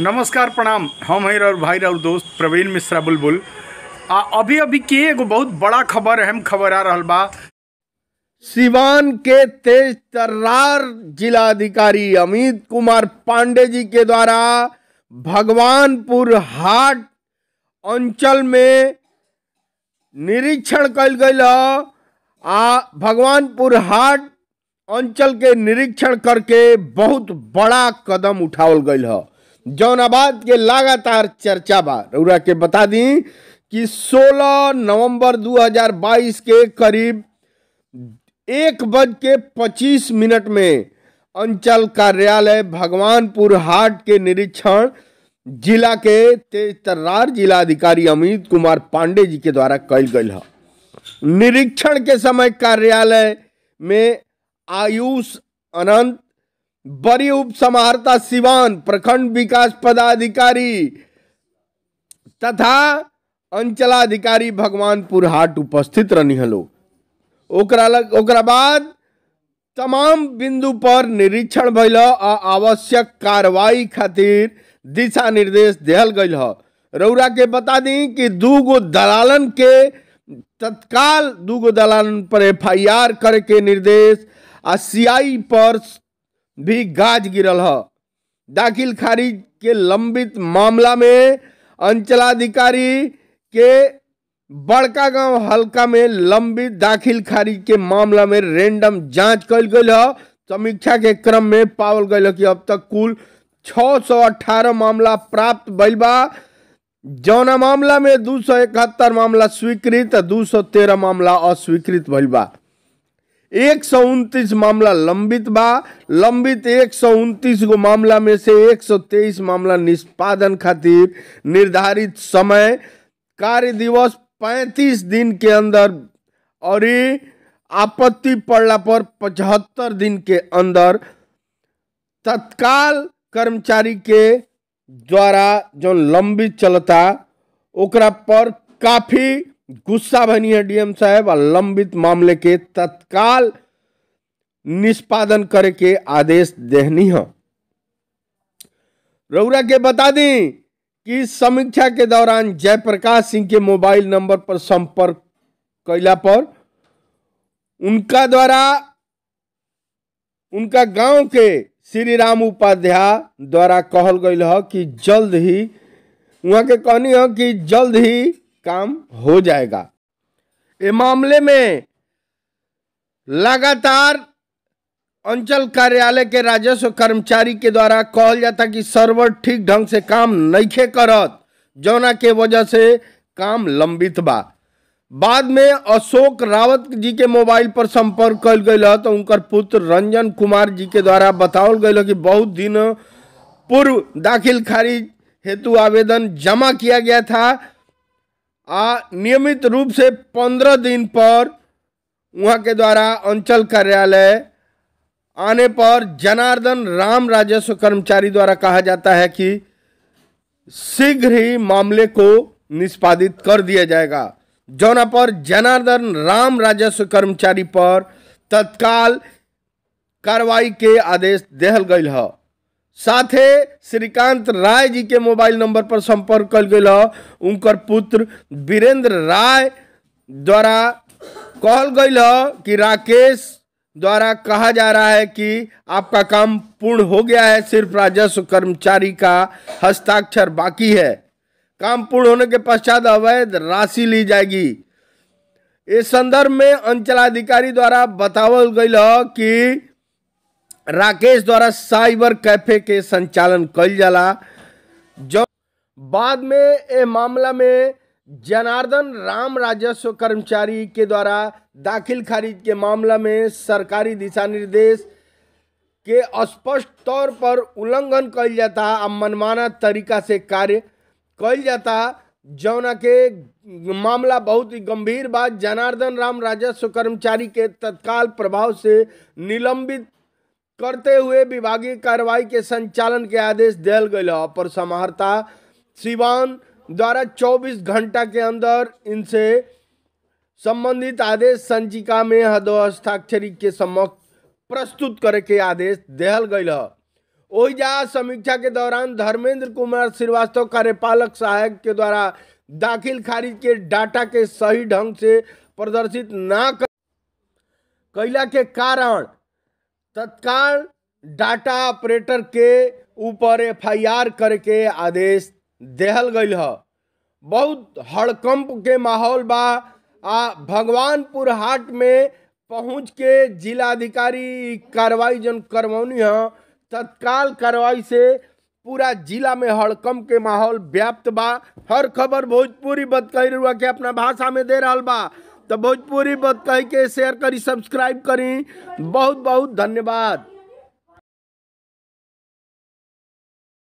नमस्कार प्रणाम हम हैं और भाई और दोस्त प्रवीण मिश्रा बुलबुल आ अभी अभी के एगो बहुत बड़ा खबर अहम खबर आ रहा बा सिवान के तेज तर्रार जिलाधिकारी अमित कुमार पांडे जी के द्वारा भगवानपुर हाट अंचल में निरीक्षण कल गई आ भगवानपुर हाट अंचल के निरीक्षण करके बहुत बड़ा कदम उठावल गई है जौनाबाद के लगातार चर्चा बा रउरा के बता दी कि 16 नवंबर 2022 के करीब एक बज के पच्चीस मिनट में अंचल कार्यालय भगवानपुर हाट के निरीक्षण जिला के तेज तर्रार जिलाधिकारी अमित कुमार पांडे जी के द्वारा कल गई है निरीक्षण के समय कार्यालय में आयुष अनंत बड़ी उप समाहर्ता सिवान प्रखंड विकास पदाधिकारी तथा अंचलाधिकारी भगवानपुर हाट उपस्थित रहनी हलो ओकरा बाद तमाम बिंदु पर निरीक्षण भैल आ आवश्यक कार्रवाई खातिर दिशा निर्देश दल गई रौरा के बता दी कि दू गो दलालन के तत्काल दू गो दलालन पर एफ आई आर करके निर्देश आ सीआई पर भी गाज गिरल है दाखिल खारिज के लंबित मामला में अंचलाधिकारी के बड़का गांव हल्का में लंबित दाखिल खारिज के मामला में रेंडम जांच कल गई है समीक्षा के क्रम में पावल गई कि अब तक कुल 618 मामला प्राप्त भइल बा जौना मामला में दू मामला स्वीकृत दू मामला अस्वीकृत भइल बा एक सौ उनतीस मामला लंबित बा लंबित एक सौ उनतीस गो मामला में से एक सौ तेईस मामला निष्पादन खातिर निर्धारित समय कार्य दिवस पैंतीस दिन के अंदर और आपत्ति पड़ला पर पचहत्तर दिन के अंदर तत्काल कर्मचारी के द्वारा जो लंबित चलता ओकरा पर काफ़ी गुस्सा बनी है डीएम साहब और लंबित मामले के तत्काल निष्पादन करे के आदेश देनी है रउरा के बता दें कि समीक्षा के दौरान जयप्रकाश सिंह के मोबाइल नंबर पर संपर्क कैला पर उनका द्वारा उनका गांव के श्री राम उपाध्याय द्वारा कहल गई है कि जल्द ही वहाँ के कहनी है कि जल्द ही काम हो जाएगा ये मामले में लगातार अंचल कार्यालय के राजस्व कर्मचारी के द्वारा कहा जाता कि सर्वर ठीक ढंग से काम नहीं करत जौना के वजह से काम लंबित बा बाद में अशोक रावत जी के मोबाइल पर संपर्क कल गए तो उनकर पुत्र रंजन कुमार जी के द्वारा बताओल गई कि बहुत दिन पूर्व दाखिल खारिज हेतु आवेदन जमा किया गया था आ नियमित रूप से पंद्रह दिन पर वहाँ के द्वारा अंचल कार्यालय आने पर जनार्दन राम राजस्व कर्मचारी द्वारा कहा जाता है कि शीघ्र ही मामले को निष्पादित कर दिया जाएगा जौना पर जनार्दन राम राजस्व कर्मचारी पर तत्काल कार्रवाई के आदेश दहल गई है साथे श्रीकांत राय जी के मोबाइल नंबर पर संपर्क कल गई उनकर पुत्र वीरेंद्र राय द्वारा कहल गई कि राकेश द्वारा कहा जा रहा है कि आपका काम पूर्ण हो गया है सिर्फ राजस्व कर्मचारी का हस्ताक्षर बाकी है काम पूर्ण होने के पश्चात अवैध राशि ली जाएगी इस संदर्भ में अंचलाधिकारी द्वारा बतावल गई कि राकेश द्वारा साइबर कैफे के संचालन कल जला जो बाद में ए मामला में जनार्दन राम राजस्व कर्मचारी के द्वारा दाखिल खारिज के मामला में सरकारी दिशा निर्देश के स्पष्ट तौर पर उल्लंघन कल जाता आ मनमाना तरीका से कार्य कल जाता जौना के मामला बहुत ही गंभीर बात जनार्दन राम राजस्व कर्मचारी के तत्काल प्रभाव से निलंबित करते हुए विभागीय कार्रवाई के संचालन के आदेश दल गए अपर समाहर्ता सिवान द्वारा 24 घंटा के अंदर इनसे संबंधित आदेश संचिका में हद हस्ताक्षरी के समक्ष प्रस्तुत करे के आदेश दियल गए ओहिजा समीक्षा के दौरान धर्मेंद्र कुमार श्रीवास्तव कार्यपालक सहायक के द्वारा दाखिल खारिज के डाटा के सही ढंग से प्रदर्शित ना कर कैला के कारण तत्काल डाटा ऑपरेटर के ऊपर एफआईआर करके आदेश दहल गई है बहुत हड़कंप के माहौल बा आ भगवानपुर हाट में पहुंच के जिलाधिकारी कार्रवाई जन करवानी है तत्काल कार्रवाई से पूरा जिला में हड़कंप के माहौल व्याप्त बा हर खबर भोजपुरी बतकई रुआ के अपना भाषा में दे रहा बा तो भोजपुरी बत कह के शेयर करी सब्सक्राइब करी बहुत बहुत धन्यवाद